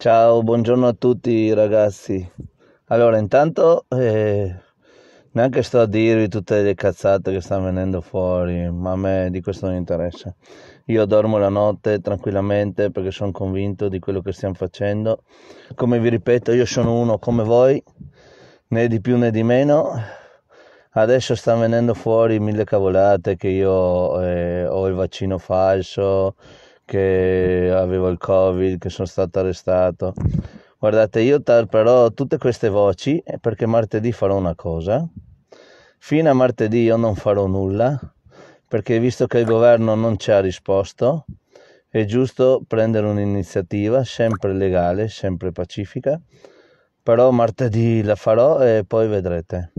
Ciao, buongiorno a tutti ragazzi. Allora, intanto eh, neanche sto a dirvi tutte le cazzate che stanno venendo fuori, ma a me di questo non interessa. Io dormo la notte tranquillamente perché sono convinto di quello che stiamo facendo. Come vi ripeto, io sono uno come voi, né di più né di meno. Adesso stanno venendo fuori mille cavolate che io eh, ho il vaccino falso che avevo il covid, che sono stato arrestato. Guardate, io tarperò tutte queste voci perché martedì farò una cosa. Fino a martedì io non farò nulla perché visto che il governo non ci ha risposto è giusto prendere un'iniziativa sempre legale, sempre pacifica. Però martedì la farò e poi vedrete.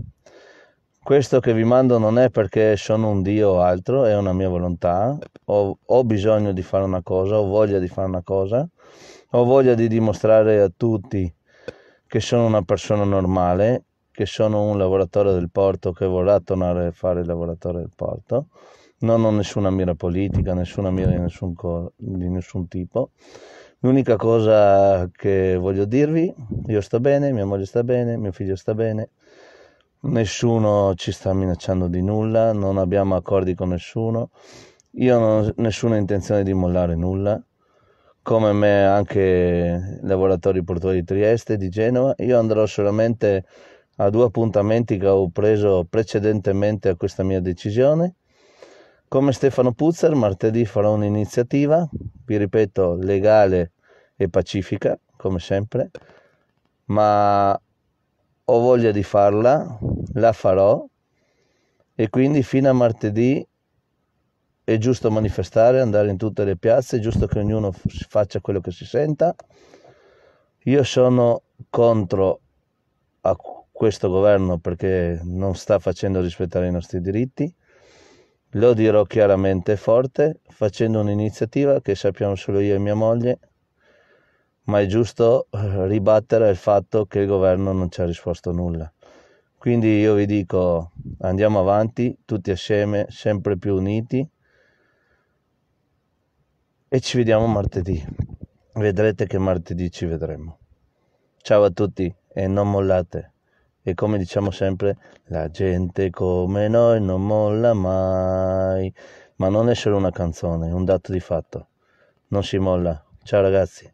Questo che vi mando non è perché sono un Dio o altro, è una mia volontà. Ho, ho bisogno di fare una cosa, ho voglia di fare una cosa, ho voglia di dimostrare a tutti che sono una persona normale, che sono un lavoratore del porto, che vorrà tornare a fare il lavoratore del porto. Non ho nessuna mira politica, nessuna mira di nessun, co- di nessun tipo. L'unica cosa che voglio dirvi, io sto bene, mia moglie sta bene, mio figlio sta bene, nessuno ci sta minacciando di nulla, non abbiamo accordi con nessuno, io non ho nessuna intenzione di mollare nulla, come me anche i lavoratori portuali di Trieste, di Genova, io andrò solamente a due appuntamenti che ho preso precedentemente a questa mia decisione. Come Stefano Puzzer, martedì farò un'iniziativa, vi ripeto, legale e pacifica, come sempre, ma ho voglia di farla, la farò e quindi fino a martedì è giusto manifestare, andare in tutte le piazze, è giusto che ognuno faccia quello che si senta. Io sono contro a questo governo perché non sta facendo rispettare i nostri diritti. Lo dirò chiaramente e forte, facendo un'iniziativa che sappiamo solo io e mia moglie, ma è giusto eh, ribattere il fatto che il governo non ci ha risposto nulla. Quindi io vi dico, andiamo avanti tutti assieme, sempre più uniti e ci vediamo martedì. Vedrete che martedì ci vedremo. Ciao a tutti e non mollate. E come diciamo sempre, la gente come noi non molla mai. Ma non è solo una canzone, è un dato di fatto. Non si molla. Ciao ragazzi.